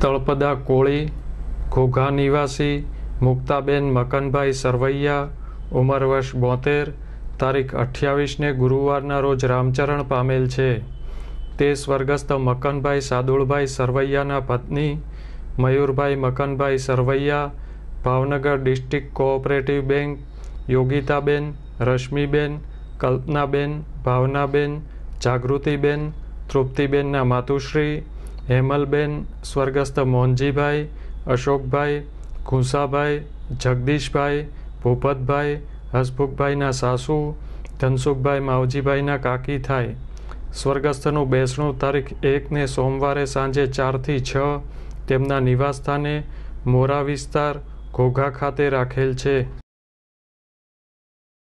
તળપદા કોળી ઘોઘા નિવાસી મુક્તાબેન મકનભાઈ સરવૈયા ઉંમર વર્ષ બોતેર તારીખ અઠ્યાવીસને ગુરુવારના રોજ રામચરણ પામેલ છે તે સ્વર્ગસ્થ મકનભાઈ સાદુળભાઈ સરવૈયાના પત્ની Mayurbhai Makanbhai Sarvaiya Bhavnagar district cooperative bank Yogitaben Rashmiben Kalpanaben Bhavnaben Jagrutiben તૃપ્તિબેનના માતુશ્રી હેમલબેન સ્વર્ગસ્થ મોહનજીભાઈ અશોકભાઈ ઘુંસાભાઈ જગદીશભાઈ ભૂપતભાઈ હસભુખભાઈના સાસુ ધનસુખભાઈ માવજીભાઈના કાકી થાય સ્વર્ગસ્થનું બેસણું તારીખ એકને સોમવારે સાંજે ચારથી છ તેમના નિવાસસ્થાને મોરા વિસ્તાર ઘોઘા ખાતે રાખેલ છે